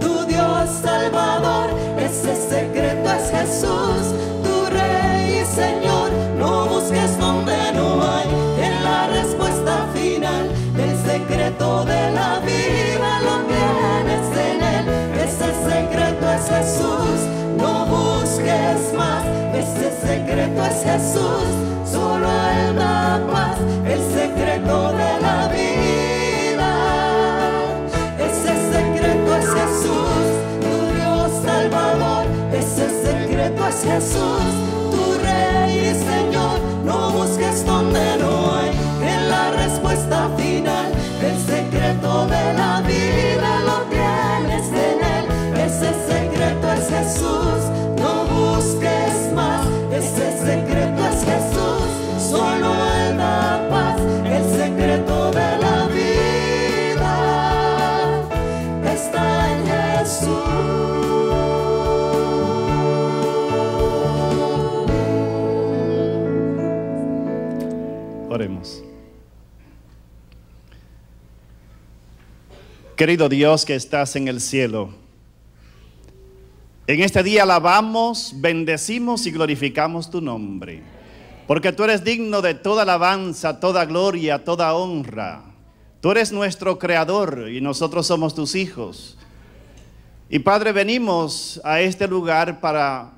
tu Dios Salvador, ese secreto es Jesús, tu Rey y Señor, no busques donde no hay, en la respuesta final, el secreto de la vida lo tienes en Él, ese secreto es Jesús, no busques más, ese secreto es Jesús, solo Él Jesús, tu Rey y Señor, no busques donde no hay, en la respuesta final, el secreto de la vida lo es en Él, ese secreto es Jesús. Oremos. Querido Dios que estás en el cielo, en este día alabamos, bendecimos y glorificamos tu nombre, porque tú eres digno de toda alabanza, toda gloria, toda honra. Tú eres nuestro creador y nosotros somos tus hijos. Y Padre, venimos a este lugar para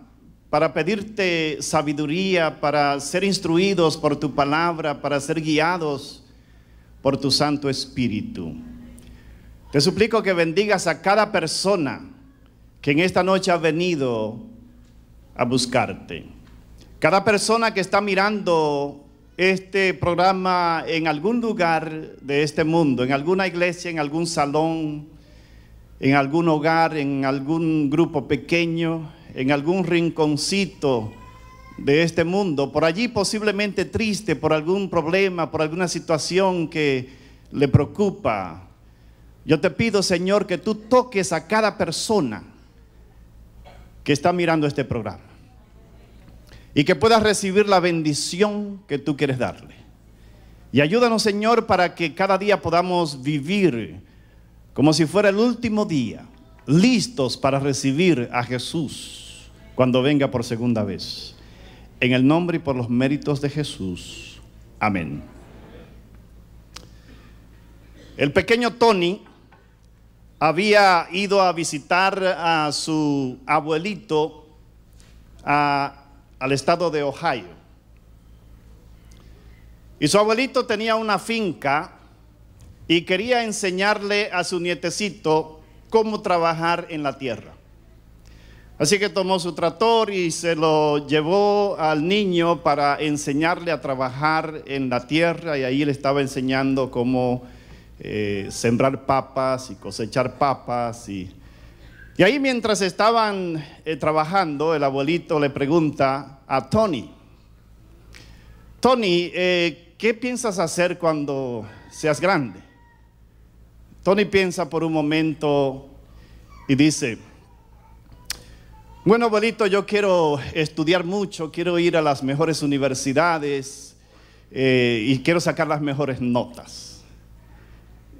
para pedirte sabiduría, para ser instruidos por tu palabra, para ser guiados por tu Santo Espíritu. Te suplico que bendigas a cada persona que en esta noche ha venido a buscarte. Cada persona que está mirando este programa en algún lugar de este mundo, en alguna iglesia, en algún salón, en algún hogar, en algún grupo pequeño, en algún rinconcito de este mundo, por allí posiblemente triste por algún problema, por alguna situación que le preocupa. Yo te pido, Señor, que tú toques a cada persona que está mirando este programa y que puedas recibir la bendición que tú quieres darle. Y ayúdanos, Señor, para que cada día podamos vivir como si fuera el último día, listos para recibir a Jesús cuando venga por segunda vez. En el nombre y por los méritos de Jesús. Amén. El pequeño Tony había ido a visitar a su abuelito al estado de Ohio. Y su abuelito tenía una finca y quería enseñarle a su nietecito cómo trabajar en la tierra. Así que tomó su trator y se lo llevó al niño para enseñarle a trabajar en la tierra y ahí le estaba enseñando cómo eh, sembrar papas y cosechar papas. Y, y ahí mientras estaban eh, trabajando, el abuelito le pregunta a Tony, Tony, eh, ¿qué piensas hacer cuando seas grande? Tony piensa por un momento y dice, bueno, abuelito, yo quiero estudiar mucho, quiero ir a las mejores universidades eh, y quiero sacar las mejores notas.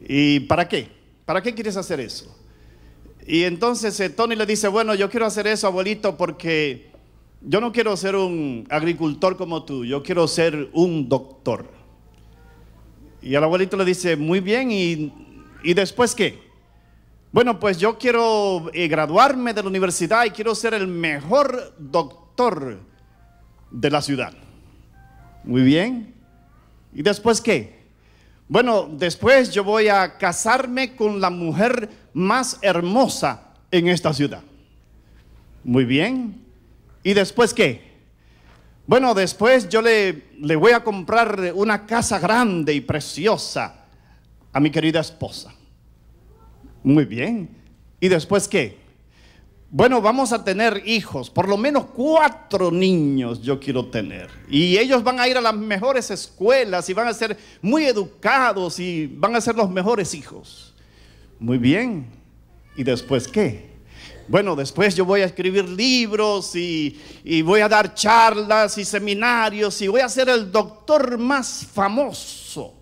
¿Y para qué? ¿Para qué quieres hacer eso? Y entonces eh, Tony le dice, bueno, yo quiero hacer eso, abuelito, porque yo no quiero ser un agricultor como tú, yo quiero ser un doctor. Y al abuelito le dice, muy bien, ¿y, y después qué? Bueno, pues yo quiero eh, graduarme de la universidad y quiero ser el mejor doctor de la ciudad. Muy bien. ¿Y después qué? Bueno, después yo voy a casarme con la mujer más hermosa en esta ciudad. Muy bien. ¿Y después qué? Bueno, después yo le, le, voy a comprar una casa grande y preciosa a mi querida esposa. Muy bien. ¿Y después qué? Bueno, vamos a tener hijos, por lo menos cuatro niños yo quiero tener. Y ellos van a ir a las mejores escuelas y van a ser muy educados y van a ser los mejores hijos. Muy bien. ¿Y después qué? Bueno, después yo voy a escribir libros y, y voy a dar charlas y seminarios y voy a ser el doctor más famoso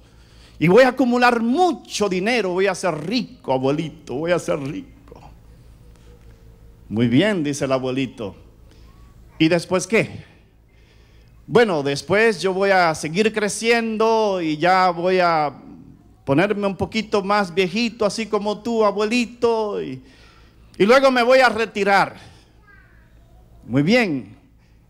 y voy a acumular mucho dinero, voy a ser rico, abuelito, voy a ser rico. Muy bien, dice el abuelito. ¿Y después qué? Bueno, después yo voy a seguir creciendo y ya voy a ponerme un poquito más viejito, así como tú, abuelito, y, luego me voy a retirar. Muy bien.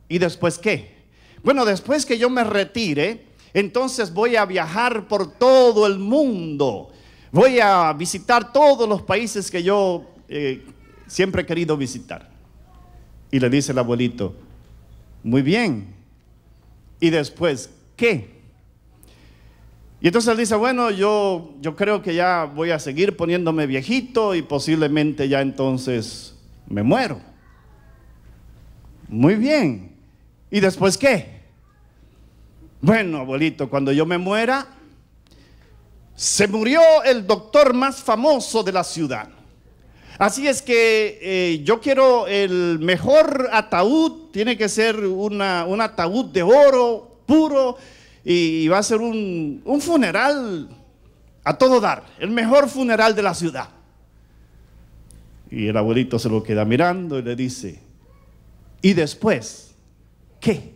¿Y después qué? Bueno, después que yo me retire, entonces voy a viajar por todo el mundo. Voy a visitar todos los países que yo eh, siempre he querido visitar. Y le dice el abuelito, muy bien. Y después, ¿qué? Y entonces él dice, bueno, yo, yo creo que ya voy a seguir poniéndome viejito y posiblemente ya entonces me muero. Muy bien. ¿Y después qué? Bueno, abuelito, cuando yo me muera, se murió el doctor más famoso de la ciudad. Así es que eh, yo quiero el mejor ataúd, tiene que ser una, un ataúd de oro puro y, va a ser un, un funeral a todo dar, el mejor funeral de la ciudad. Y el abuelito se lo queda mirando y le dice, ¿y después qué?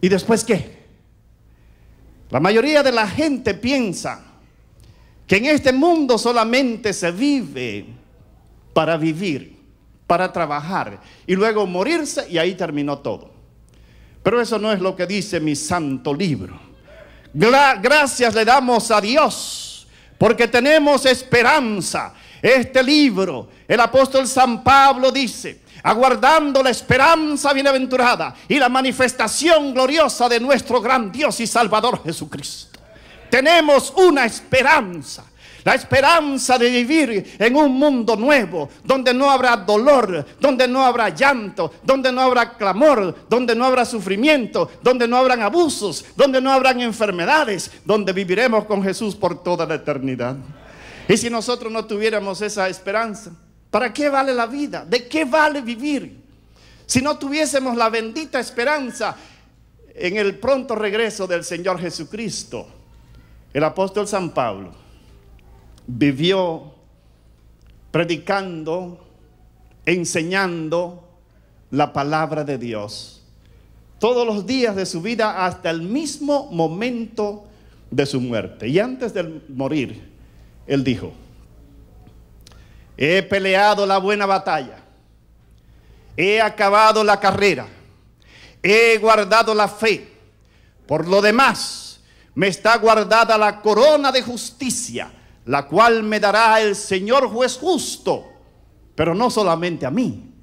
¿Y después qué? La mayoría de la gente piensa que en este mundo solamente se vive para vivir, para trabajar y luego morirse y ahí terminó todo. Pero eso no es lo que dice mi santo libro. gracias le damos a Dios porque tenemos esperanza. Este libro, el apóstol San Pablo dice, aguardando la esperanza bienaventurada y la manifestación gloriosa de nuestro gran Dios y Salvador Jesucristo. Tenemos una esperanza. La esperanza de vivir en un mundo nuevo, donde no habrá dolor, donde no habrá llanto, donde no habrá clamor, donde no habrá sufrimiento, donde no habrán abusos, donde no habrán enfermedades, donde viviremos con Jesús por toda la eternidad. Y si nosotros no tuviéramos esa esperanza, ¿Para qué vale la vida? ¿De qué vale vivir? Si no tuviésemos la bendita esperanza en el pronto regreso del Señor Jesucristo, el apóstol San Pablo vivió predicando, enseñando la palabra de Dios todos los días de su vida hasta el mismo momento de su muerte. Y antes de morir, él dijo, He peleado la buena batalla. He acabado la carrera. He guardado la fe. Por lo demás, me está guardada la corona de justicia, la cual me dará el Señor juez justo, pero no solamente a mí,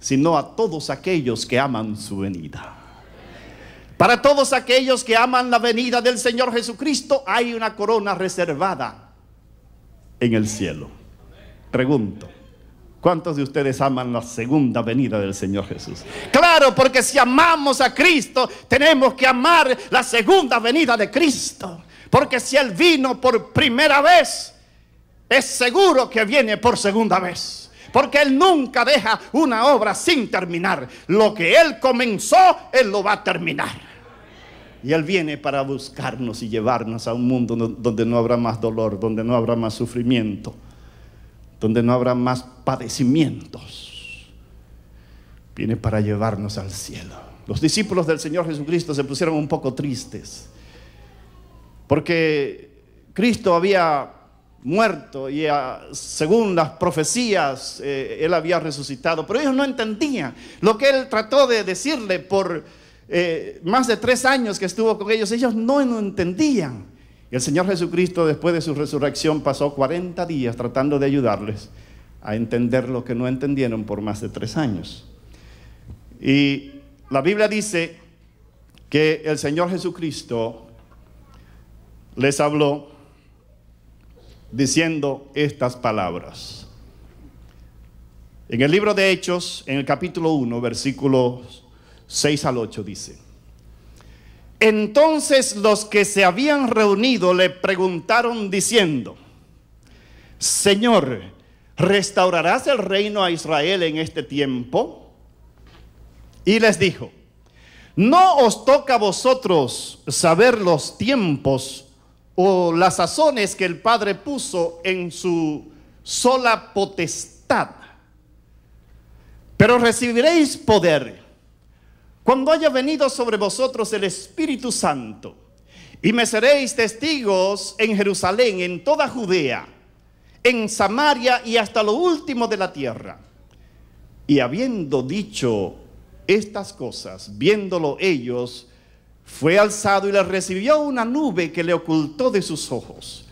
sino a todos aquellos que aman su venida. Para todos aquellos que aman la venida del Señor Jesucristo hay una corona reservada en el cielo. Pregunto, ¿cuántos de ustedes aman la segunda venida del Señor Jesús? Claro, porque si amamos a Cristo, tenemos que amar la segunda venida de Cristo. Porque si Él vino por primera vez, es seguro que viene por segunda vez. Porque Él nunca deja una obra sin terminar. Lo que Él comenzó, Él lo va a terminar. Y Él viene para buscarnos y llevarnos a un mundo donde no habrá más dolor, donde no habrá más sufrimiento, donde no habrá más padecimientos. Viene para llevarnos al cielo. Los discípulos del Señor Jesucristo se pusieron un poco tristes, porque Cristo había muerto y ah, según las profecías eh, él había resucitado, pero ellos no entendían lo que él trató de decirle por eh, más de tres años que estuvo con ellos, ellos no lo entendían el Señor Jesucristo, después de su resurrección, pasó 40 días tratando de ayudarles a entender lo que no entendieron por más de tres años. Y la Biblia dice que el Señor Jesucristo les habló diciendo estas palabras. En el libro de Hechos, en el capítulo 1, versículos 6 al 8, dice, entonces los que se habían reunido le preguntaron diciendo, Señor, ¿restaurarás el reino a Israel en este tiempo? Y les dijo, no os toca a vosotros saber los tiempos o las sazones que el Padre puso en su sola potestad, pero recibiréis poder cuando haya venido sobre vosotros el Espíritu Santo. Y me seréis testigos en Jerusalén, en toda Judea, en Samaria y hasta lo último de la tierra. Y habiendo dicho estas cosas, viéndolo ellos, fue alzado y le recibió una nube que le ocultó de sus ojos.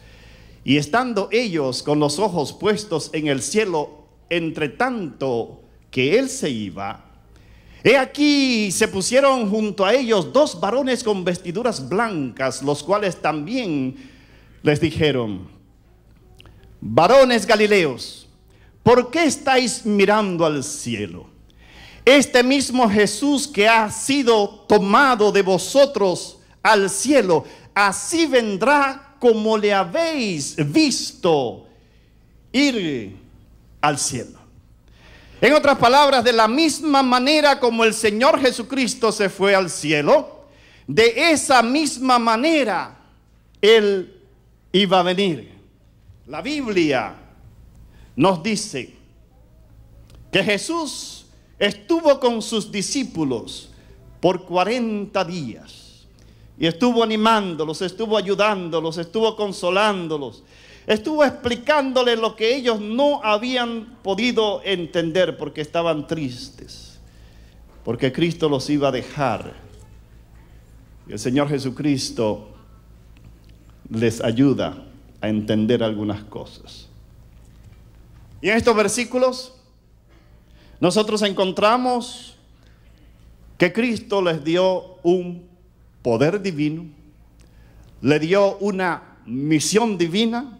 Y estando ellos con los ojos puestos en el cielo, entre tanto que él se iba, He aquí se pusieron junto a ellos dos varones con vestiduras blancas, los cuales también les dijeron, varones galileos, ¿por qué estáis mirando al cielo? Este mismo Jesús que ha sido tomado de vosotros al cielo, así vendrá como le habéis visto ir al cielo. En otras palabras, de la misma manera como el Señor Jesucristo se fue al cielo, de esa misma manera Él iba a venir. La Biblia nos dice que Jesús estuvo con sus discípulos por 40 días y estuvo animándolos, estuvo ayudándolos, estuvo consolándolos, estuvo explicándole lo que ellos no habían podido entender porque estaban tristes, porque Cristo los iba a dejar. Y el Señor Jesucristo les ayuda a entender algunas cosas. Y en estos versículos nosotros encontramos que Cristo les dio un poder divino, le dio una misión divina,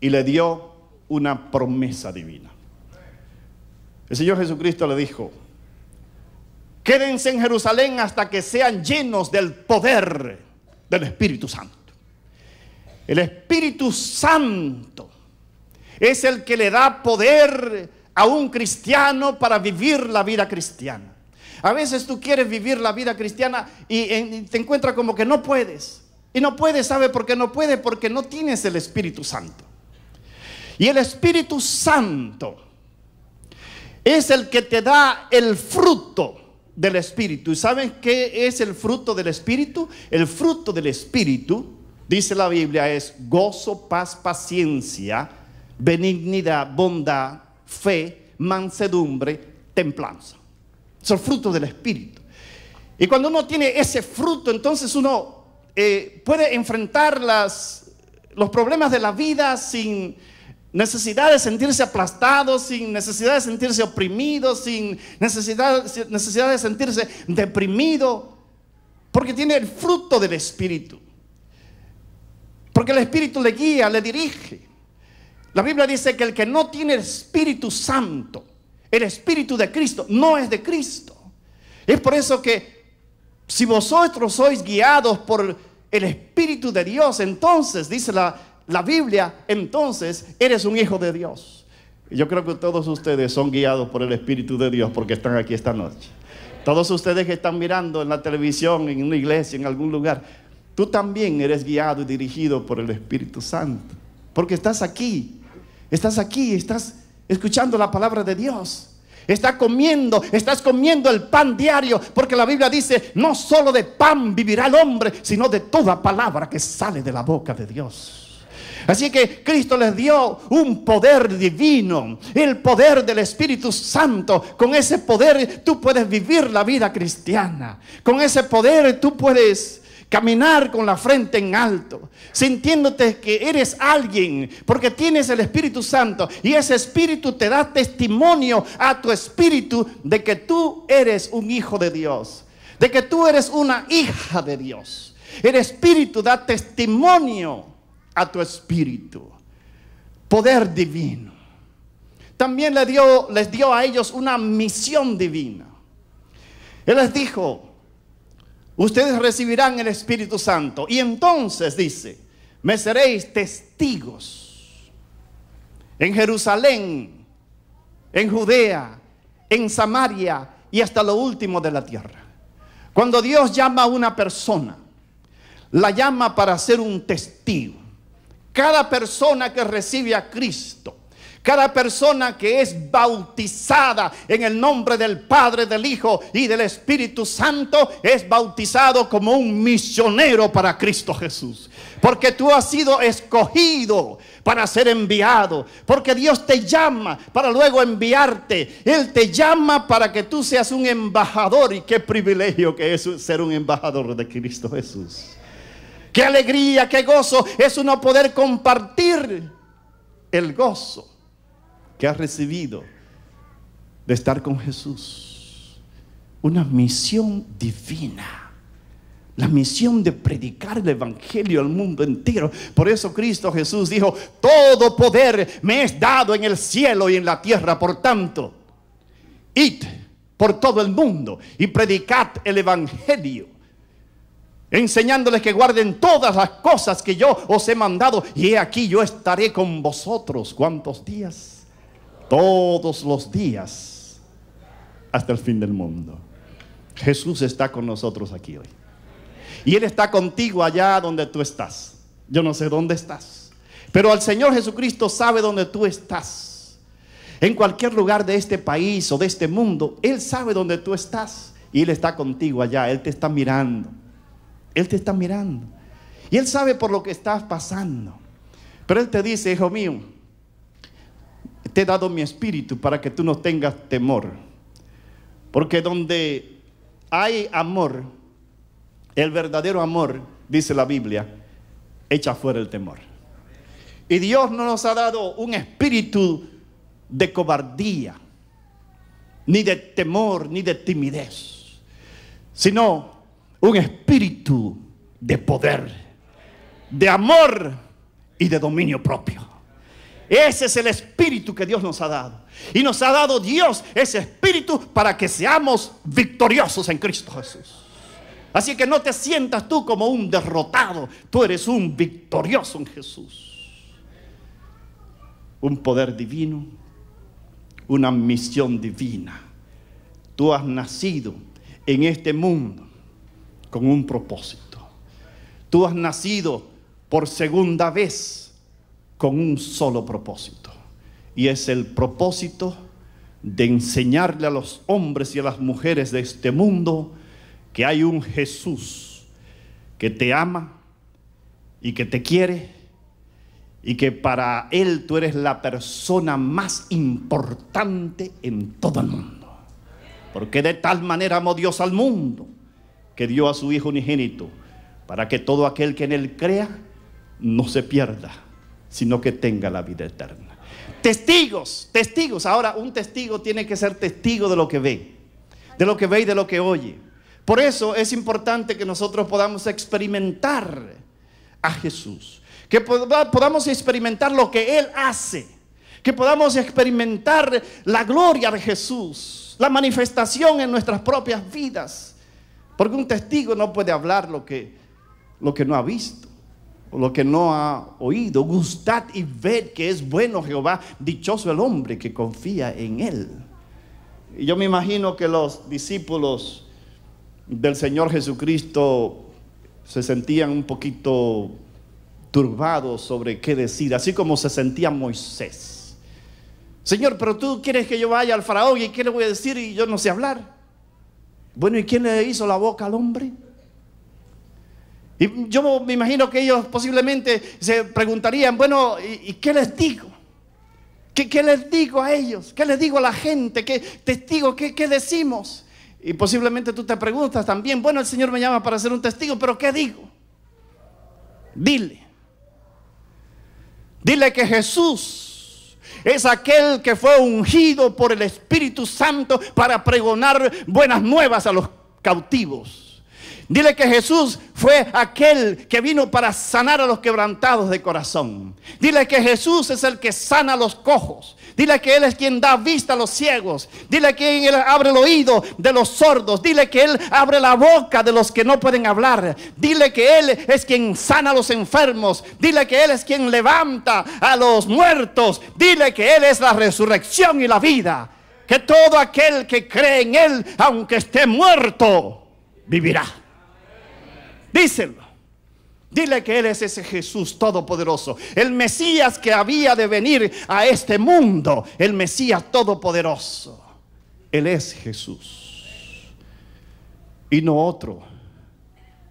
y le dio una promesa divina. El Señor Jesucristo le dijo, quédense en Jerusalén hasta que sean llenos del poder del Espíritu Santo. El Espíritu Santo es el que le da poder a un cristiano para vivir la vida cristiana. A veces tú quieres vivir la vida cristiana y te encuentras como que no puedes. Y no puedes, ¿sabe por qué no puedes? Porque no tienes el Espíritu Santo. Y el Espíritu Santo es el que te da el fruto del Espíritu. ¿Y saben qué es el fruto del Espíritu? El fruto del Espíritu, dice la Biblia, es gozo, paz, paciencia, benignidad, bondad, fe, mansedumbre, templanza. Es el fruto del Espíritu. Y cuando uno tiene ese fruto, entonces uno eh, puede enfrentar los problemas de la vida sin necesidad de sentirse aplastado, sin necesidad de sentirse oprimido, sin necesidad, necesidad de sentirse deprimido, porque tiene el fruto del Espíritu. Porque el Espíritu le guía, le dirige. La Biblia dice que el que no tiene el Espíritu Santo, el Espíritu de Cristo, no es de Cristo. Es por eso que si vosotros sois guiados por el Espíritu de Dios, entonces, dice la, la Biblia, entonces eres un hijo de Dios. Yo creo que todos ustedes son guiados por el Espíritu de Dios porque están aquí esta noche. Todos ustedes que están mirando en la televisión, en una iglesia, en algún lugar, tú también eres guiado y dirigido por el Espíritu Santo. Porque estás aquí, estás aquí, estás escuchando la palabra de Dios. Estás comiendo, estás comiendo el pan diario, porque la Biblia dice, no solo de pan vivirá el hombre, sino de toda palabra que sale de la boca de Dios. Así que Cristo les dio un poder divino, el poder del Espíritu Santo. Con ese poder tú puedes vivir la vida cristiana. Con ese poder tú puedes caminar con la frente en alto, sintiéndote que eres alguien, porque tienes el Espíritu Santo y ese Espíritu te da testimonio a tu espíritu de que tú eres un hijo de Dios, de que tú eres una hija de Dios. El Espíritu da testimonio a tu espíritu. Poder divino. También les dio, les dio a ellos una misión divina. Él les dijo, ustedes recibirán el Espíritu Santo. Y entonces dice, me seréis testigos en Jerusalén, en Judea, en Samaria y hasta lo último de la tierra. Cuando Dios llama a una persona, la llama para ser un testigo. Cada persona que recibe a Cristo, cada persona que es bautizada en el nombre del Padre, del Hijo y del Espíritu Santo, es bautizado como un misionero para Cristo Jesús. Porque tú has sido escogido para ser enviado. Porque Dios te llama para luego enviarte. Él te llama para que tú seas un embajador. Y qué privilegio que es ser un embajador de Cristo Jesús. Qué alegría, qué gozo es uno poder compartir el gozo que ha recibido de estar con Jesús. Una misión divina. La misión de predicar el Evangelio al mundo entero. Por eso Cristo Jesús dijo, todo poder me es dado en el cielo y en la tierra. Por tanto, id por todo el mundo y predicad el Evangelio enseñándoles que guarden todas las cosas que yo os he mandado. Y he aquí yo estaré con vosotros. ¿Cuántos días? Todos los días, hasta el fin del mundo. Jesús está con nosotros aquí hoy. Y Él está contigo allá donde tú estás. Yo no sé dónde estás. Pero al Señor Jesucristo sabe dónde tú estás. En cualquier lugar de este país o de este mundo, Él sabe dónde tú estás. Y Él está contigo allá. Él te está mirando. Él te está mirando. Y Él sabe por lo que estás pasando. Pero Él te dice, hijo mío, te he dado mi espíritu para que tú no tengas temor. Porque donde hay amor, el verdadero amor, dice la Biblia, echa fuera el temor. Y Dios no nos ha dado un espíritu de cobardía, ni de temor, ni de timidez, sino un espíritu de poder, de amor y de dominio propio. Ese es el espíritu que Dios nos ha dado. Y nos ha dado Dios ese espíritu para que seamos victoriosos en Cristo Jesús. Así que no te sientas tú como un derrotado. Tú eres un victorioso en Jesús. Un poder divino, una misión divina. Tú has nacido en este mundo con un propósito. Tú has nacido por segunda vez con un solo propósito. Y es el propósito de enseñarle a los hombres y a las mujeres de este mundo que hay un Jesús que te ama y que te quiere y que para Él tú eres la persona más importante en todo el mundo. Porque de tal manera amó Dios al mundo que dio a su Hijo unigénito, para que todo aquel que en Él crea no se pierda, sino que tenga la vida eterna. Testigos, testigos. Ahora, un testigo tiene que ser testigo de lo que ve, de lo que ve y de lo que oye. Por eso es importante que nosotros podamos experimentar a Jesús, que podamos experimentar lo que Él hace, que podamos experimentar la gloria de Jesús, la manifestación en nuestras propias vidas. Porque un testigo no puede hablar lo que, lo que no ha visto o lo que no ha oído. Gustad y ved que es bueno Jehová, dichoso el hombre que confía en él. Y yo me imagino que los discípulos del Señor Jesucristo se sentían un poquito turbados sobre qué decir, así como se sentía Moisés. Señor, pero tú quieres que yo vaya al faraón y qué le voy a decir y yo no sé hablar. Bueno, ¿y quién le hizo la boca al hombre? Y yo me imagino que ellos posiblemente se preguntarían, bueno, ¿y, qué les digo? ¿Qué, les digo a ellos? ¿Qué les digo a la gente? ¿Qué testigo? ¿Qué, ¿Qué decimos? Y posiblemente tú te preguntas también, bueno, el Señor me llama para ser un testigo, pero ¿qué digo? Dile. Dile que Jesús es aquel que fue ungido por el Espíritu Santo para pregonar buenas nuevas a los cautivos. Dile que Jesús fue aquel que vino para sanar a los quebrantados de corazón. Dile que Jesús es el que sana a los cojos. Dile que Él es quien da vista a los ciegos. Dile que Él abre el oído de los sordos. Dile que Él abre la boca de los que no pueden hablar. Dile que Él es quien sana a los enfermos. Dile que Él es quien levanta a los muertos. Dile que Él es la resurrección y la vida. Que todo aquel que cree en Él, aunque esté muerto, vivirá. Díselo. Dile que Él es ese Jesús todopoderoso, el Mesías que había de venir a este mundo, el Mesías todopoderoso. Él es Jesús y no otro.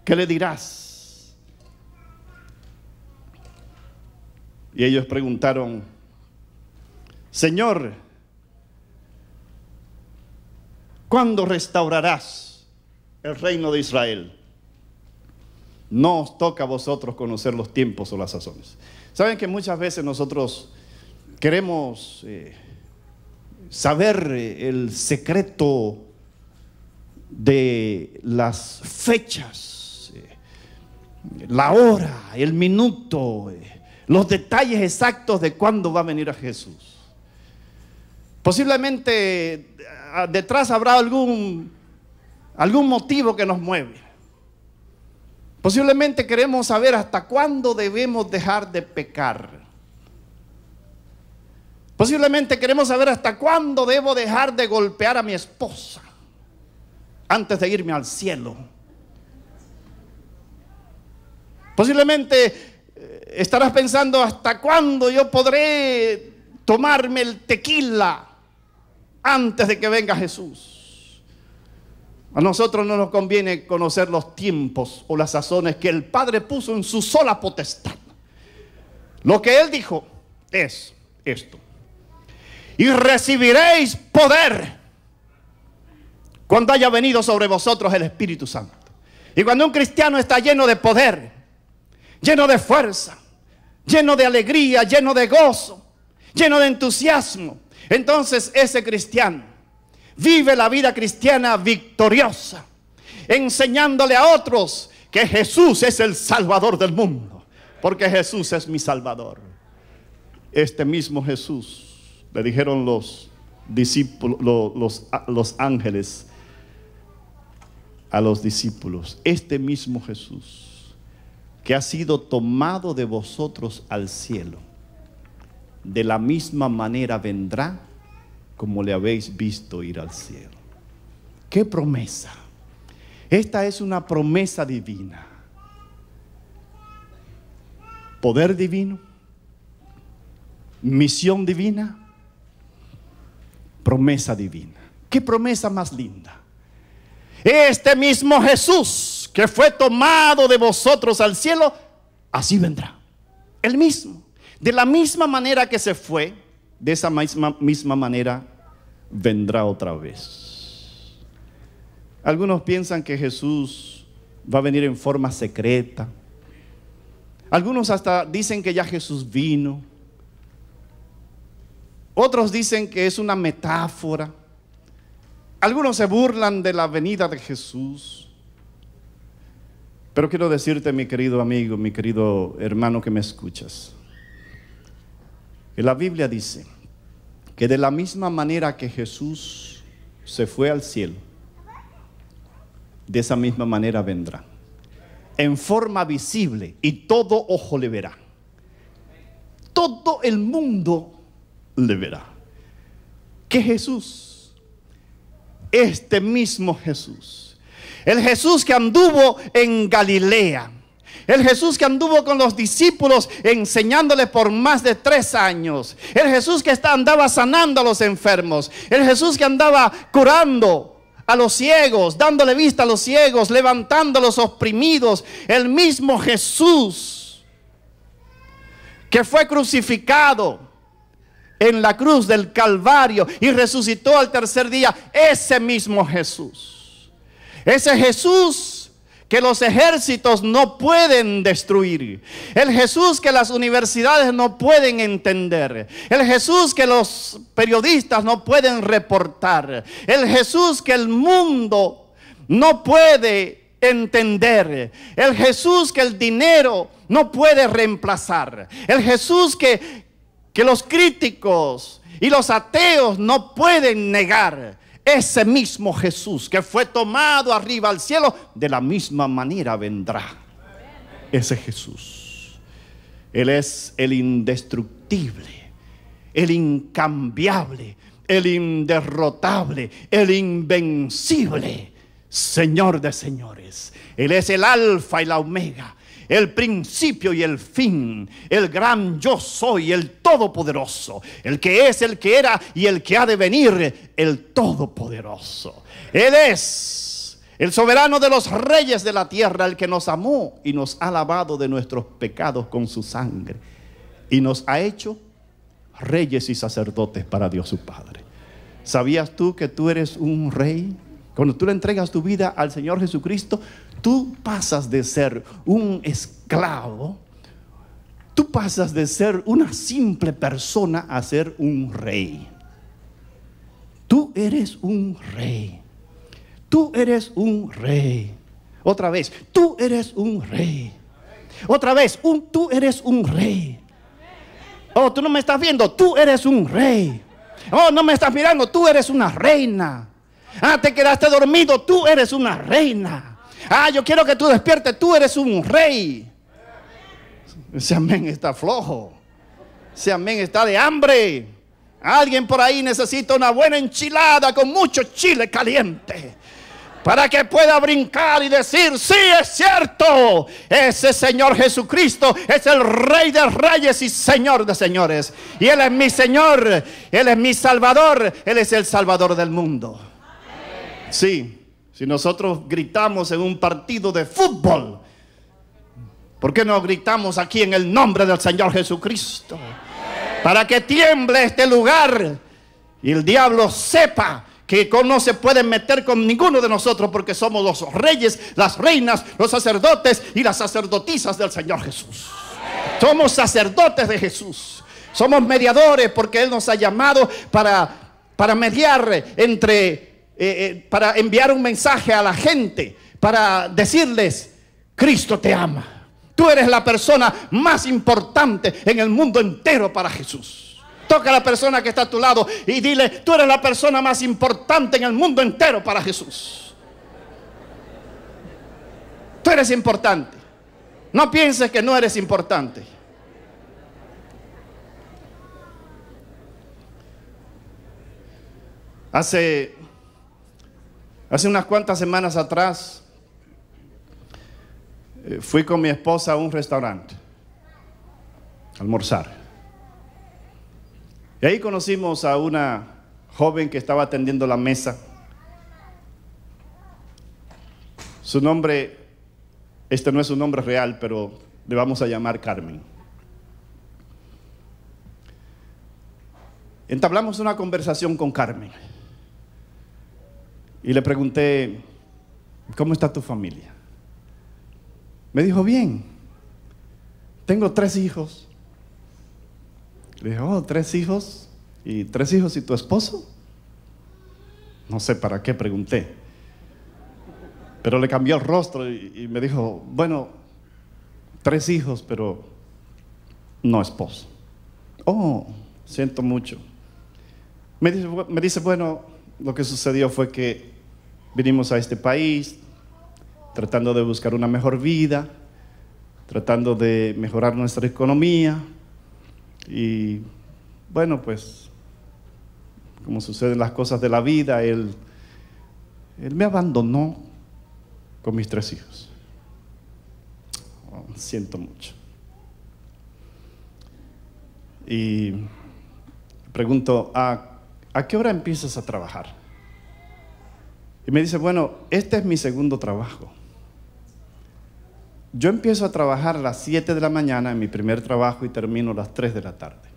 ¿Qué le dirás? Y ellos preguntaron, Señor, ¿cuándo restaurarás el reino de Israel? No os toca a vosotros conocer los tiempos o las sazones. Saben que muchas veces nosotros queremos eh, saber eh, el secreto de las fechas, eh, la hora, el minuto, los detalles exactos de cuándo va a venir a Jesús. Posiblemente detrás habrá algún, algún motivo que nos mueve. Posiblemente queremos saber hasta cuándo debemos dejar de pecar. Posiblemente queremos saber hasta cuándo debo dejar de golpear a mi esposa antes de irme al cielo. Posiblemente eh, estarás pensando hasta cuándo yo podré tomarme el tequila antes de que venga Jesús. A nosotros no nos conviene conocer los tiempos o las sazones que el Padre puso en su sola potestad. Lo que Él dijo es esto. Y recibiréis poder cuando haya venido sobre vosotros el Espíritu Santo. Y cuando un cristiano está lleno de poder, lleno de fuerza, lleno de alegría, lleno de gozo, lleno de entusiasmo, entonces ese cristiano Vive la vida cristiana victoriosa, enseñándole a otros que Jesús es el Salvador del mundo, porque Jesús es mi Salvador. Este mismo Jesús, le dijeron los discípulos, los, ángeles a los discípulos, este mismo Jesús que ha sido tomado de vosotros al cielo, de la misma manera vendrá como le habéis visto ir al cielo. ¡Qué promesa! Esta es una promesa divina. Poder divino, misión divina, promesa divina. ¿Qué promesa más linda? Este mismo Jesús que fue tomado de vosotros al cielo, así vendrá. El mismo. De la misma manera que se fue, de esa misma, manera vendrá otra vez. Algunos piensan que Jesús va a venir en forma secreta. Algunos hasta dicen que ya Jesús vino. Otros dicen que es una metáfora. Algunos se burlan de la venida de Jesús. Pero quiero decirte, mi querido amigo, mi querido hermano que me escuchas, la Biblia dice que de la misma manera que Jesús se fue al cielo, de esa misma manera vendrá. En forma visible y todo ojo le verá. Todo el mundo le verá. Que Jesús, este mismo Jesús, el Jesús que anduvo en Galilea, el Jesús que anduvo con los discípulos enseñándoles por más de tres años. El Jesús que andaba sanando a los enfermos. El Jesús que andaba curando a los ciegos, dándole vista a los ciegos, levantando a los oprimidos. El mismo Jesús que fue crucificado en la cruz del Calvario y resucitó al tercer día. Ese mismo Jesús. Ese Jesús que los ejércitos no pueden destruir. El Jesús que las universidades no pueden entender. El Jesús que los periodistas no pueden reportar. El Jesús que el mundo no puede entender. El Jesús que el dinero no puede reemplazar. El Jesús que, que los críticos y los ateos no pueden negar ese mismo Jesús que fue tomado arriba al cielo, de la misma manera vendrá ese Jesús. Él es el indestructible, el incambiable, el inderrotable, el invencible. Señor de señores, Él es el alfa y la omega, el principio y el fin, el gran yo soy, el todopoderoso, el que es, el que era y el que ha de venir, el todopoderoso. Él es el soberano de los reyes de la tierra, el que nos amó y nos ha lavado de nuestros pecados con su sangre y nos ha hecho reyes y sacerdotes para Dios su Padre. ¿Sabías tú que tú eres un rey? Cuando tú le entregas tu vida al Señor Jesucristo, tú pasas de ser un esclavo, tú pasas de ser una simple persona a ser un rey. Tú eres un rey. Tú eres un rey. Otra vez, tú eres un rey. Otra vez, tú eres un rey. Oh, tú no me estás viendo, tú eres un rey. Oh, no me estás mirando, tú eres una reina. Ah, te quedaste dormido, tú eres una reina. Ah, yo quiero que tú despiertes, tú eres un rey. Ese amén está flojo. Ese amén está de hambre. Alguien por ahí necesita una buena enchilada con mucho chile caliente para que pueda brincar y decir, sí es cierto, ese Señor Jesucristo es el Rey de Reyes y Señor de Señores. Y Él es mi Señor, Él es mi Salvador, Él es el Salvador del mundo. Sí. Si nosotros gritamos en un partido de fútbol, ¿por qué no gritamos aquí en el nombre del Señor Jesucristo? Para que tiemble este lugar y el diablo sepa que no se puede meter con ninguno de nosotros porque somos los reyes, las reinas, los sacerdotes y las sacerdotisas del Señor Jesús. Somos sacerdotes de Jesús. Somos mediadores porque Él nos ha llamado para, para mediar entre eh, eh, para enviar un mensaje a la gente, para decirles, Cristo te ama. Tú eres la persona más importante en el mundo entero para Jesús. Toca a la persona que está a tu lado y dile, tú eres la persona más importante en el mundo entero para Jesús. Tú eres importante. No pienses que no eres importante. Hace Hace unas cuantas semanas atrás eh, fui con mi esposa a un restaurante a almorzar. Y ahí conocimos a una joven que estaba atendiendo la mesa. Su nombre, este no es su nombre real, pero le vamos a llamar Carmen. Entablamos una conversación con Carmen y le pregunté, ¿cómo está tu familia? Me dijo, bien, tengo tres hijos. Le dije, oh, tres hijos y tres hijos y tu esposo. No sé para qué pregunté, pero le cambió el rostro y, me dijo, bueno, tres hijos, pero no esposo. Oh, siento mucho. me dice, bueno, lo que sucedió fue que Vinimos a este país tratando de buscar una mejor vida, tratando de mejorar nuestra economía y bueno, pues como suceden las cosas de la vida, él, él me abandonó con mis tres hijos. Oh, siento mucho. Y pregunto, ¿a qué hora empiezas a trabajar? Y me dice, bueno, este es mi segundo trabajo. Yo empiezo a trabajar a las 7 de la mañana en mi primer trabajo y termino a las 3 de la tarde.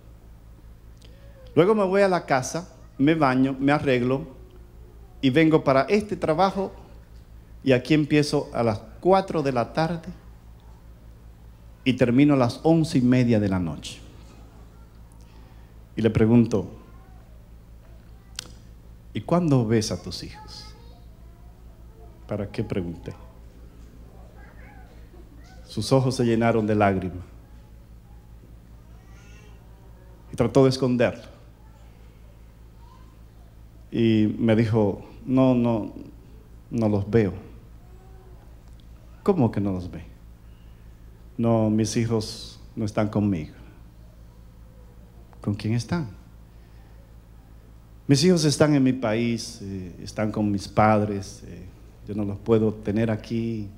Luego me voy a la casa, me baño, me arreglo y vengo para este trabajo y aquí empiezo a las 4 de la tarde y termino a las 11 y media de la noche. Y le pregunto, ¿y cuándo ves a tus hijos? ¿Para qué pregunté? Sus ojos se llenaron de lágrimas. Y trató de esconderlo. Y me dijo, no, no, no los veo. ¿Cómo que no los ve? No, mis hijos no están conmigo. ¿Con quién están? Mis hijos están en mi país, eh, están con mis padres. Eh, yo no los puedo tener aquí.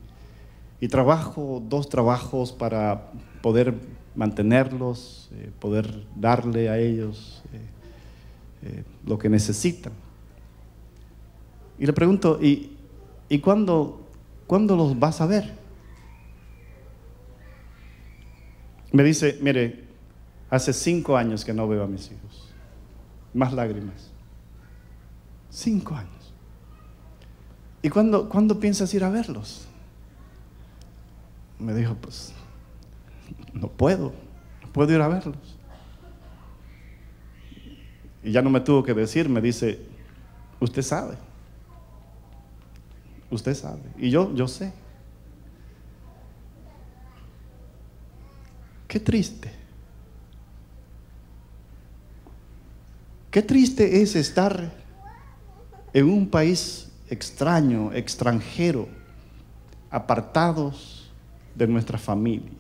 Y trabajo dos trabajos para poder mantenerlos, eh, poder darle a ellos eh, eh, lo que necesitan. Y le pregunto, ¿y, y cuándo los vas a ver? Me dice, mire, hace cinco años que no veo a mis hijos. Más lágrimas. Cinco años. ¿Y cuándo, piensas ir a verlos? Me dijo, pues no puedo, no puedo ir a verlos. Y ya no me tuvo que decir, me dice, usted sabe, usted sabe. Y yo, yo sé. Qué triste. Qué triste es estar en un país extraño, extranjero, apartados de nuestra familia.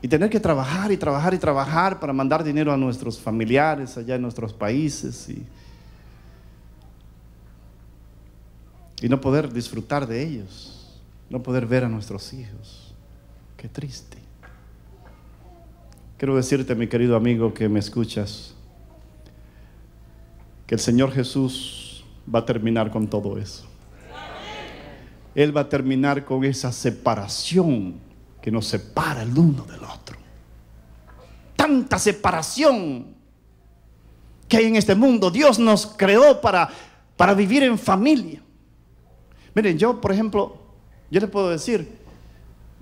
Y tener que trabajar y trabajar y trabajar para mandar dinero a nuestros familiares allá en nuestros países y, no poder disfrutar de ellos, no poder ver a nuestros hijos. Qué triste. Quiero decirte, mi querido amigo que me escuchas, que el Señor Jesús va a terminar con todo eso. Él va a terminar con esa separación que nos separa el uno del otro. Tanta separación que hay en este mundo. Dios nos creó para, para vivir en familia. Miren, yo, por ejemplo, yo les puedo decir,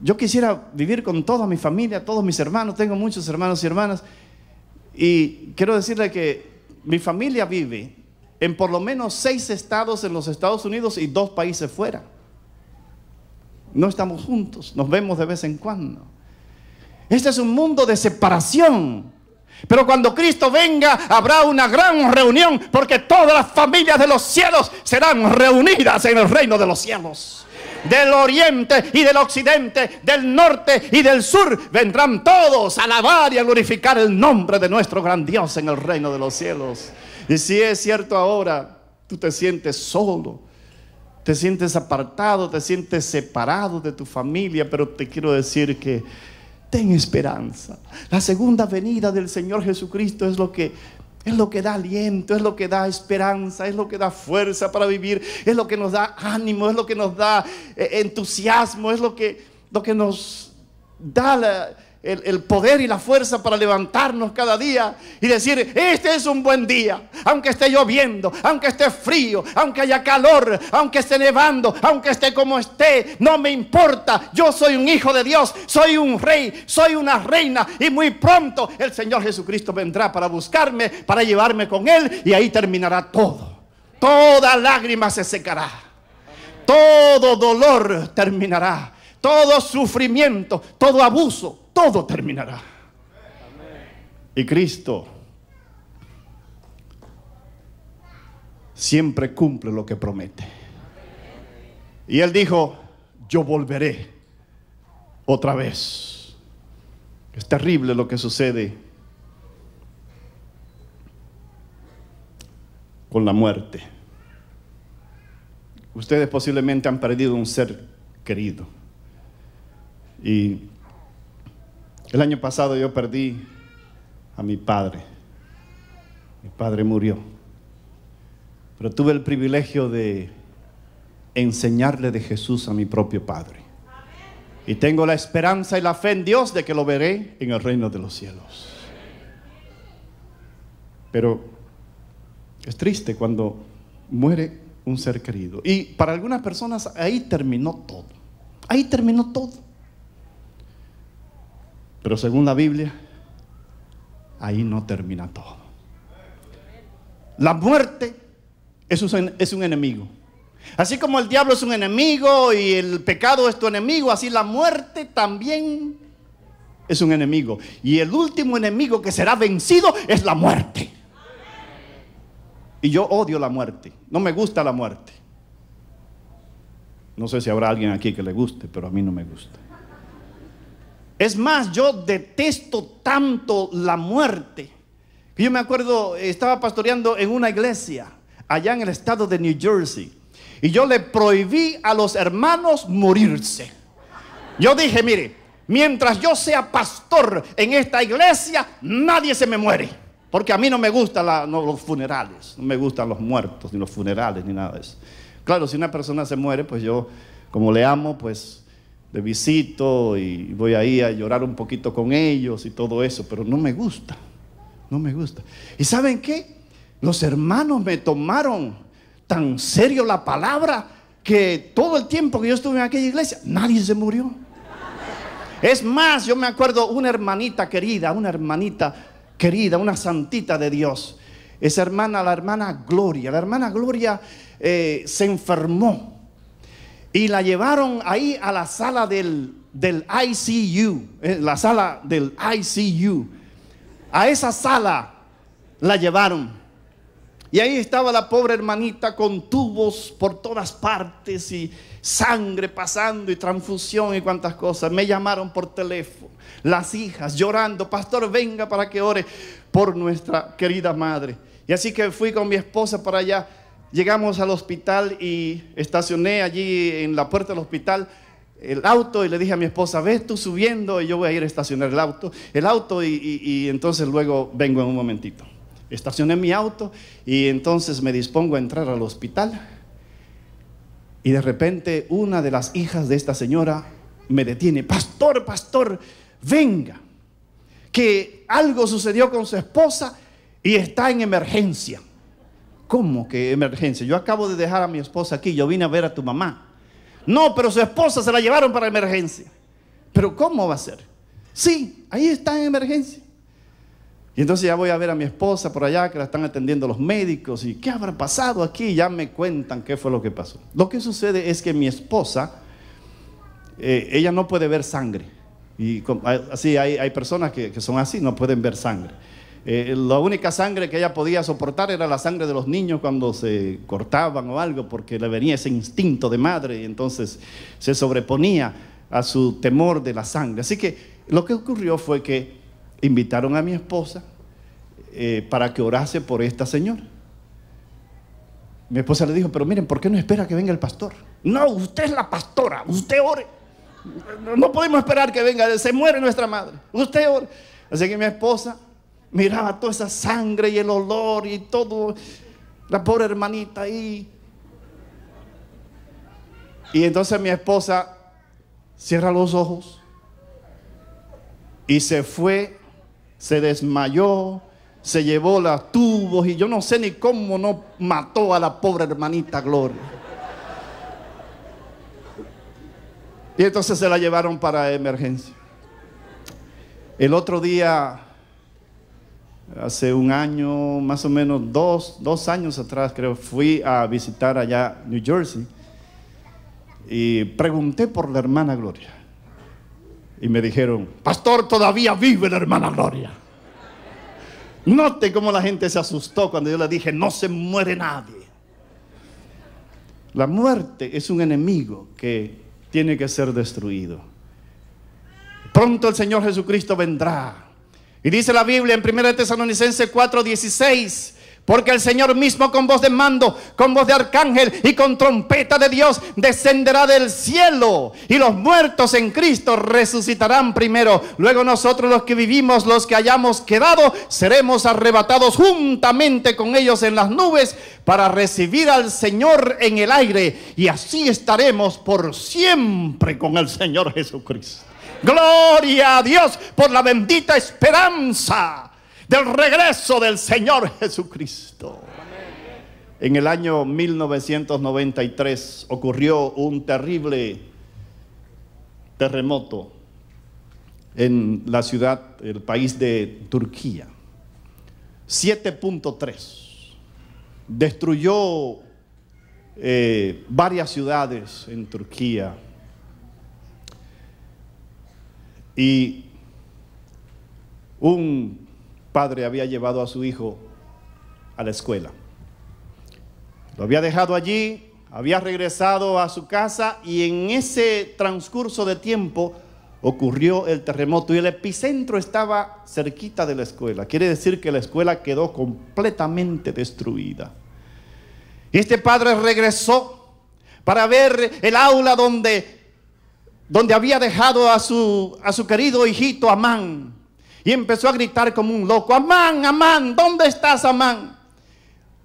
yo quisiera vivir con toda mi familia, todos mis hermanos, tengo muchos hermanos y hermanas, y quiero decirle que mi familia vive en por lo menos seis estados en los Estados Unidos y dos países fuera. No estamos juntos, nos vemos de vez en cuando. Este es un mundo de separación. Pero cuando Cristo venga habrá una gran reunión porque todas las familias de los cielos serán reunidas en el reino de los cielos. Del oriente y del occidente, del norte y del sur vendrán todos a alabar y a glorificar el nombre de nuestro gran Dios en el reino de los cielos. Y si es cierto ahora, tú te sientes solo, te sientes apartado, te sientes separado de tu familia, pero te quiero decir que ten esperanza. La segunda venida del Señor Jesucristo es lo que es lo que da aliento, es lo que da esperanza, es lo que da fuerza para vivir, es lo que nos da ánimo, es lo que nos da eh, entusiasmo, es lo que, lo que nos da la, el, poder y la fuerza para levantarnos cada día y decir, este es un buen día, aunque esté lloviendo, aunque esté frío, aunque haya calor, aunque esté nevando, aunque esté como esté, no me importa, yo soy un hijo de Dios, soy un rey, soy una reina y muy pronto el Señor Jesucristo vendrá para buscarme, para llevarme con Él y ahí terminará todo. Toda lágrima se secará, todo dolor terminará todo sufrimiento, todo abuso, todo terminará. Y Cristo siempre cumple lo que promete. Y él dijo, yo volveré otra vez. Es terrible lo que sucede con la muerte. Ustedes posiblemente han perdido un ser querido. Y el año pasado yo perdí a mi padre. Mi padre murió. Pero tuve el privilegio de enseñarle de Jesús a mi propio padre. Y tengo la esperanza y la fe en Dios de que lo veré en el reino de los cielos. Pero es triste cuando muere un ser querido. Y para algunas personas ahí terminó todo. Ahí terminó todo. Pero según la Biblia, ahí no termina todo. La muerte es un, es un enemigo. Así como el diablo es un enemigo y el pecado es tu enemigo, así la muerte también es un enemigo. Y el último enemigo que será vencido es la muerte. Y yo odio la muerte. No me gusta la muerte. No sé si habrá alguien aquí que le guste, pero a mí no me gusta. Es más, yo detesto tanto la muerte. Yo me acuerdo, estaba pastoreando en una iglesia allá en el estado de New Jersey. Y yo le prohibí a los hermanos morirse. Yo dije, mire, mientras yo sea pastor en esta iglesia, nadie se me muere. Porque a mí no me gustan los funerales, no me gustan los muertos, ni los funerales, ni nada de eso. Claro, si una persona se muere, pues yo, como le amo, pues de visito y voy ahí a llorar un poquito con ellos y todo eso, pero no me gusta, no me gusta. ¿Y saben qué? Los hermanos me tomaron tan serio la palabra que todo el tiempo que yo estuve en aquella iglesia, nadie se murió. Es más, yo me acuerdo una hermanita querida, una hermanita querida, una santita de Dios. Esa hermana, la hermana Gloria, la hermana Gloria eh, se enfermó y la llevaron ahí a la sala del, del ICU, eh, la sala del ICU. A esa sala la llevaron. Y ahí estaba la pobre hermanita con tubos por todas partes y sangre pasando y transfusión y cuantas cosas. Me llamaron por teléfono, las hijas llorando, pastor, venga para que ore por nuestra querida madre. Y así que fui con mi esposa para allá Llegamos al hospital y estacioné allí en la puerta del hospital el auto y le dije a mi esposa, ves tú subiendo y yo voy a ir a estacionar el auto, el auto y, y entonces luego vengo en un momentito. Estacioné mi auto y entonces me dispongo a entrar al hospital y de repente una de las hijas de esta señora me detiene, pastor, pastor, venga, que algo sucedió con su esposa y está en emergencia. ¿Cómo que emergencia? Yo acabo de dejar a mi esposa aquí, yo vine a ver a tu mamá. No, pero su esposa se la llevaron para emergencia. Pero ¿cómo va a ser? Sí, ahí está en emergencia. Y entonces ya voy a ver a mi esposa por allá que la están atendiendo los médicos y qué habrá pasado aquí. Ya me cuentan qué fue lo que pasó. Lo que sucede es que mi esposa, eh, ella no puede ver sangre. Y así hay, personas que, que son así, no pueden ver sangre. Eh, la única sangre que ella podía soportar era la sangre de los niños cuando se cortaban o algo, porque le venía ese instinto de madre y entonces se sobreponía a su temor de la sangre. Así que lo que ocurrió fue que invitaron a mi esposa eh, para que orase por esta señora. Mi esposa le dijo, pero miren, ¿por qué no espera que venga el pastor? No, usted es la pastora, usted ore. No podemos esperar que venga, se muere nuestra madre, usted ore. Así que mi esposa miraba toda esa sangre y el olor y todo. La pobre hermanita ahí. Y entonces mi esposa cierra los ojos y se fue, se desmayó, se llevó las tubos y yo no sé ni cómo no mató a la pobre hermanita Gloria. Y entonces se la llevaron para emergencia. El otro día hace un año, más o menos dos, años atrás, creo, fui a visitar allá New Jersey y pregunté por la hermana Gloria. Y me dijeron, pastor, todavía vive la hermana Gloria. Note cómo la gente se asustó cuando yo le dije, no se muere nadie. La muerte es un enemigo que tiene que ser destruido. Pronto el Señor Jesucristo vendrá y dice la Biblia en 1 Tesalonicenses 4:16. Porque el Señor mismo con voz de mando, con voz de arcángel y con trompeta de Dios descenderá del cielo. Y los muertos en Cristo resucitarán primero. Luego nosotros los que vivimos, los que hayamos quedado, seremos arrebatados juntamente con ellos en las nubes para recibir al Señor en el aire. Y así estaremos por siempre con el Señor Jesucristo. Gloria a Dios por la bendita esperanza del regreso del Señor Jesucristo. En el año 1993 ocurrió un terrible terremoto en la ciudad, el país de Turquía. 7.3. Destruyó eh, varias ciudades en Turquía Y un padre había llevado a su hijo a la escuela. Lo había dejado allí, había regresado a su casa y en ese transcurso de tiempo ocurrió el terremoto y el epicentro estaba cerquita de la escuela. Quiere decir que la escuela quedó completamente destruida. Y este padre regresó para ver el aula donde donde había dejado a su, a su querido hijito Amán. Y empezó a gritar como un loco, Amán, Amán, ¿dónde estás, Amán?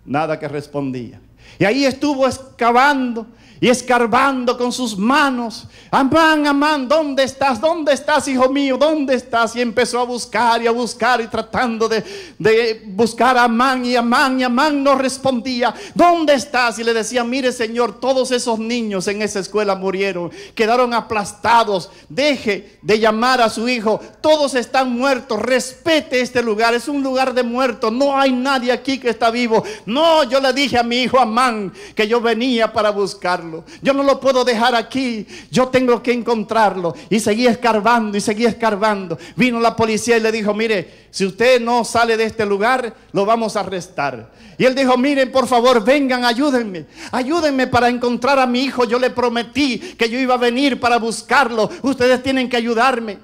Nada que respondía. Y ahí estuvo excavando y escarbando con sus manos. Amán, Amán, ¿dónde estás? ¿Dónde estás, hijo mío? ¿Dónde estás? Y empezó a buscar y a buscar y tratando de, buscar a Amán y Amán y Amán no respondía. ¿Dónde estás? Y le decía, mire Señor, todos esos niños en esa escuela murieron, quedaron aplastados. Deje de llamar a su hijo. Todos están muertos. Respete este lugar. Es un lugar de muertos. No hay nadie aquí que está vivo. No, yo le dije a mi hijo Amán que yo venía para buscar. Yo no lo puedo dejar aquí. Yo tengo que encontrarlo. Y seguí escarbando y seguí escarbando. Vino la policía y le dijo, mire, si usted no sale de este lugar, lo vamos a arrestar. Y él dijo, miren, por favor, vengan, ayúdenme. Ayúdenme para encontrar a mi hijo. Yo le prometí que yo iba a venir para buscarlo. Ustedes tienen que ayudarme.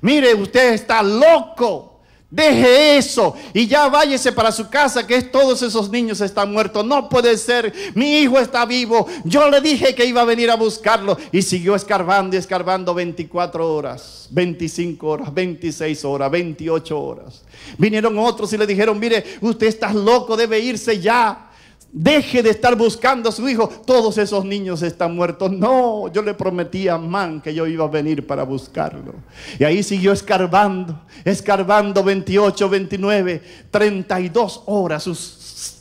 Mire, usted está loco. Deje eso y ya váyese para su casa que es todos esos niños están muertos. No puede ser, mi hijo está vivo. Yo le dije que iba a venir a buscarlo y siguió escarbando y escarbando 24 horas, 25 horas, 26 horas, 28 horas. Vinieron otros y le dijeron, mire, usted está loco, debe irse ya. Deje de estar buscando a su hijo. Todos esos niños están muertos. No, yo le prometí a Man que yo iba a venir para buscarlo. Y ahí siguió escarbando, escarbando 28, 29, 32 horas. Sus,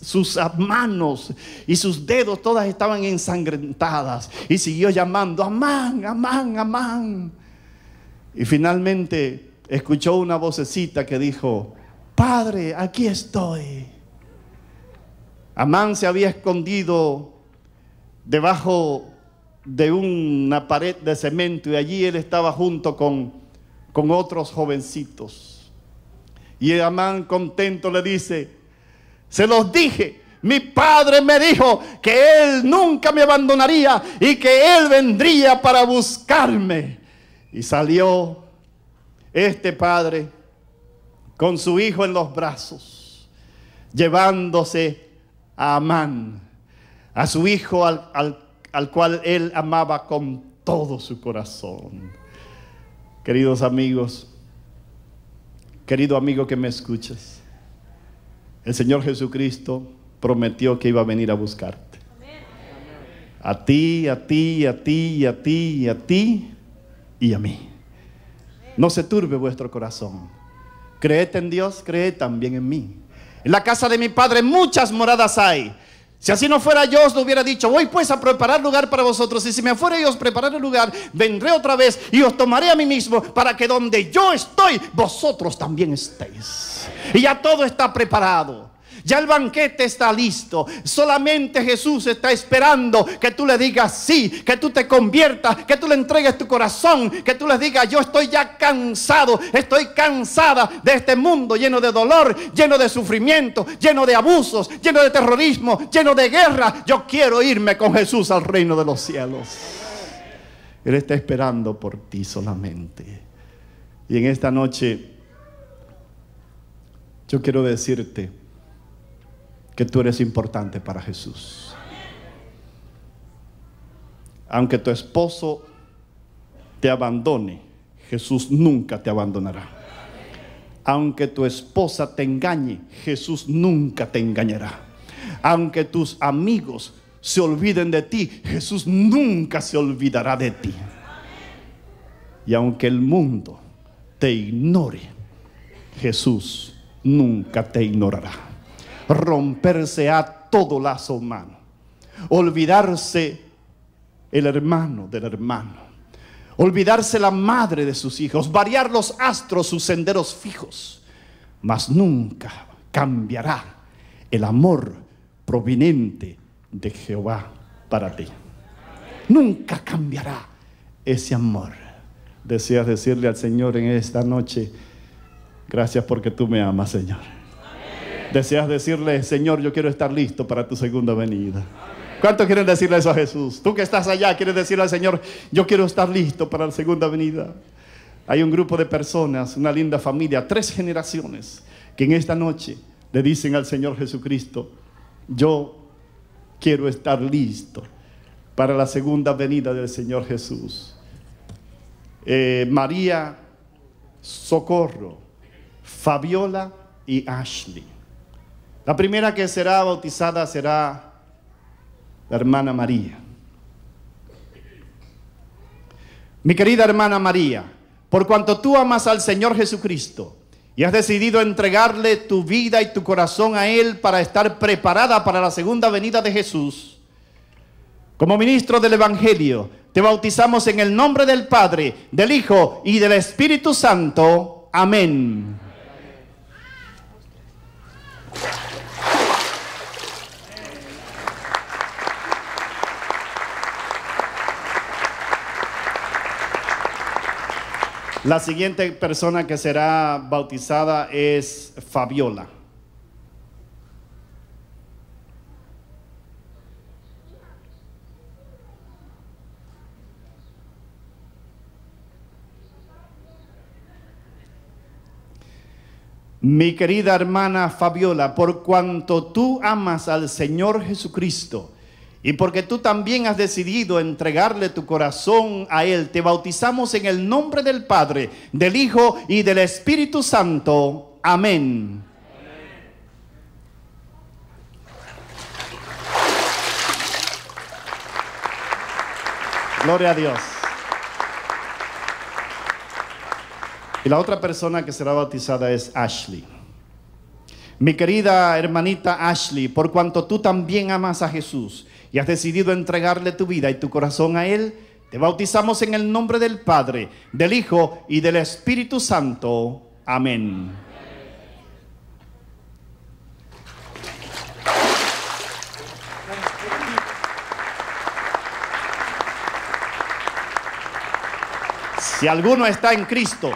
sus manos y sus dedos todas estaban ensangrentadas. Y siguió llamando, Amán, Amán, Amán. Y finalmente escuchó una vocecita que dijo, Padre, aquí estoy. Amán se había escondido debajo de una pared de cemento y allí él estaba junto con, con otros jovencitos. Y Amán contento le dice, se los dije, mi padre me dijo que él nunca me abandonaría y que él vendría para buscarme. Y salió este padre con su hijo en los brazos, llevándose a Amán, a su hijo al, al, cual él amaba con todo su corazón. Queridos amigos, querido amigo que me escuchas, el Señor Jesucristo prometió que iba a venir a buscarte. A ti, a ti, a ti, a ti, a ti y a mí. No se turbe vuestro corazón. Creed en Dios, creed también en mí. En la casa de mi padre muchas moradas hay. Si así no fuera yo, os lo hubiera dicho, voy pues a preparar lugar para vosotros. Y si me fuera yo a preparar el lugar, vendré otra vez y os tomaré a mí mismo para que donde yo estoy, vosotros también estéis. Y ya todo está preparado. Ya el banquete está listo. Solamente Jesús está esperando que tú le digas sí, que tú te conviertas, que tú le entregues tu corazón, que tú le digas, yo estoy ya cansado, estoy cansada de este mundo lleno de dolor, lleno de sufrimiento, lleno de abusos, lleno de terrorismo, lleno de guerra. Yo quiero irme con Jesús al reino de los cielos. Él está esperando por ti solamente. Y en esta noche yo quiero decirte, que tú eres importante para Jesús. Aunque tu esposo te abandone, Jesús nunca te abandonará. Aunque tu esposa te engañe, Jesús nunca te engañará. Aunque tus amigos se olviden de ti, Jesús nunca se olvidará de ti. Y aunque el mundo te ignore, Jesús nunca te ignorará romperse a todo lazo humano. Olvidarse el hermano del hermano. Olvidarse la madre de sus hijos. Variar los astros, sus senderos fijos. Mas nunca cambiará el amor proveniente de Jehová para ti. Nunca cambiará ese amor. Deseas decirle al Señor en esta noche, gracias porque tú me amas, Señor. Deseas decirle, Señor, yo quiero estar listo para tu segunda venida. ¿Cuántos quieren decirle eso a Jesús? Tú que estás allá, quieres decirle al Señor, yo quiero estar listo para la segunda venida. Hay un grupo de personas, una linda familia, tres generaciones, que en esta noche le dicen al Señor Jesucristo, yo quiero estar listo para la segunda venida del Señor Jesús. Eh, María, Socorro, Fabiola y Ashley. La primera que será bautizada será la hermana María. Mi querida hermana María, por cuanto tú amas al Señor Jesucristo y has decidido entregarle tu vida y tu corazón a Él para estar preparada para la segunda venida de Jesús, como ministro del Evangelio, te bautizamos en el nombre del Padre, del Hijo y del Espíritu Santo. Amén. La siguiente persona que será bautizada es Fabiola. Mi querida hermana Fabiola, por cuanto tú amas al Señor Jesucristo, y porque tú también has decidido entregarle tu corazón a Él, te bautizamos en el nombre del Padre, del Hijo y del Espíritu Santo. Amén. Gloria a Dios. Y la otra persona que será bautizada es Ashley. Mi querida hermanita Ashley, por cuanto tú también amas a Jesús, y has decidido entregarle tu vida y tu corazón a Él, te bautizamos en el nombre del Padre, del Hijo y del Espíritu Santo. Amén. Si alguno está en Cristo,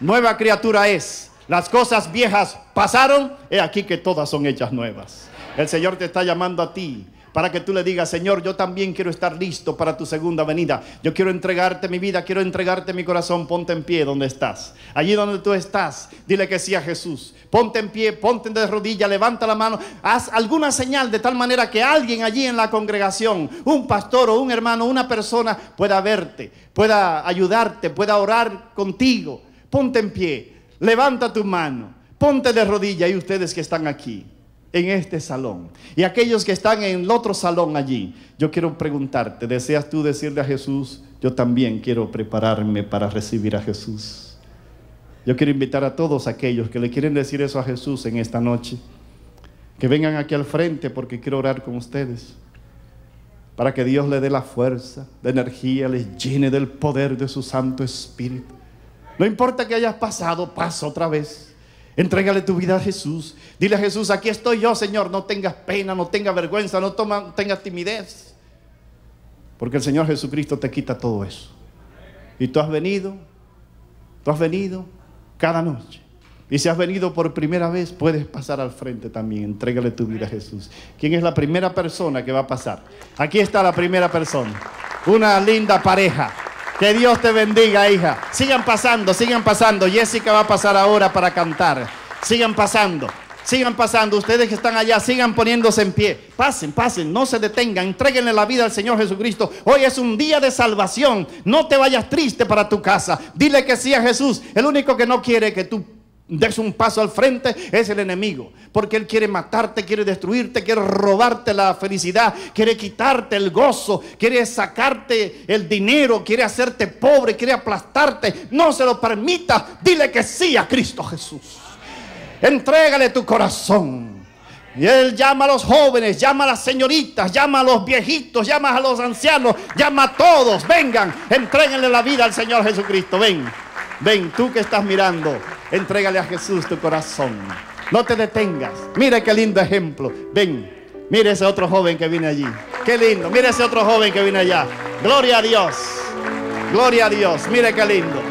nueva criatura es. Las cosas viejas pasaron, he aquí que todas son hechas nuevas. El Señor te está llamando a ti para que tú le digas, Señor, yo también quiero estar listo para tu segunda venida. Yo quiero entregarte mi vida, quiero entregarte mi corazón. Ponte en pie donde estás. Allí donde tú estás, dile que sí a Jesús. Ponte en pie, ponte de rodilla, levanta la mano. Haz alguna señal de tal manera que alguien allí en la congregación, un pastor o un hermano, una persona pueda verte, pueda ayudarte, pueda orar contigo. Ponte en pie, levanta tu mano, ponte de rodilla y ustedes que están aquí en este salón. Y aquellos que están en el otro salón allí, yo quiero preguntarte, ¿deseas tú decirle a Jesús, yo también quiero prepararme para recibir a Jesús? Yo quiero invitar a todos aquellos que le quieren decir eso a Jesús en esta noche, que vengan aquí al frente porque quiero orar con ustedes, para que Dios le dé la fuerza, la energía, les llene del poder de su Santo Espíritu. No importa que hayas pasado, pasa otra vez. Entrégale tu vida a Jesús. Dile a Jesús, aquí estoy yo, Señor. No tengas pena, no tengas vergüenza, no, tengas timidez. Porque el Señor Jesucristo te quita todo eso. Y tú has venido, tú has venido cada noche. Y si has venido por primera vez, puedes pasar al frente también. Entrégale tu vida a Jesús. ¿Quién es la primera persona que va a pasar? Aquí está la primera persona. Una linda pareja. Que Dios te bendiga, hija. Sigan pasando, sigan pasando. Jessica va a pasar ahora para cantar. Sigan pasando, sigan pasando. Ustedes que están allá, sigan poniéndose en pie. Pasen, pasen, no se detengan. Entréguenle la vida al Señor Jesucristo. Hoy es un día de salvación. No te vayas triste para tu casa. Dile que sí a Jesús. El único que no quiere que tú des un paso al frente, es el enemigo. Porque él quiere matarte, quiere destruirte, quiere robarte la felicidad, quiere quitarte el gozo, quiere sacarte el dinero, quiere hacerte pobre, quiere aplastarte. No se lo permita Dile que sí a Cristo Jesús. Entrégale tu corazón. Y él llama a los jóvenes, llama a las señoritas, llama a los viejitos, llama a los ancianos, llama a todos. Vengan, entréguenle la vida al Señor Jesucristo. Ven, ven, tú que estás mirando. Entrégale a Jesús tu corazón. No te detengas. Mira qué lindo ejemplo. Ven, mire ese otro joven que viene allí. Qué lindo. mire ese otro joven que viene allá. Gloria a Dios. Gloria a Dios. Mire qué lindo.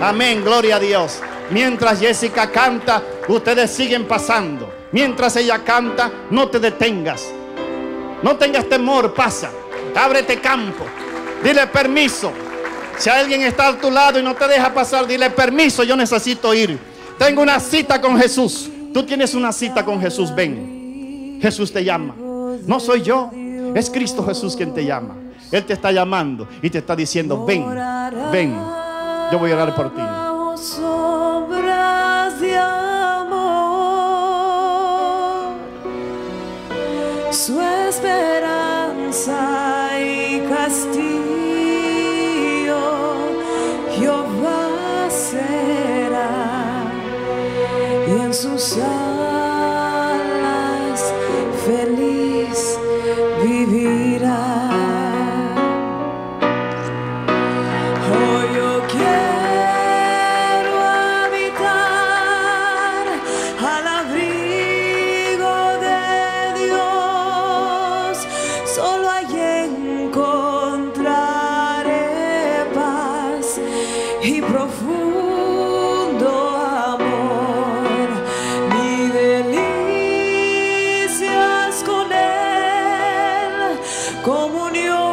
Amén. Gloria a Dios. Mientras Jessica canta, ustedes siguen pasando. Mientras ella canta, no te detengas. No tengas temor, pasa. Ábrete campo. Dile permiso. Si alguien está a tu lado y no te deja pasar, dile permiso, yo necesito ir. Tengo una cita con Jesús. Tú tienes una cita con Jesús, ven. Jesús te llama. No soy yo, es Cristo Jesús quien te llama. Él te está llamando y te está diciendo, ven, ven, yo voy a orar por ti. su esperanza. 想。comunión.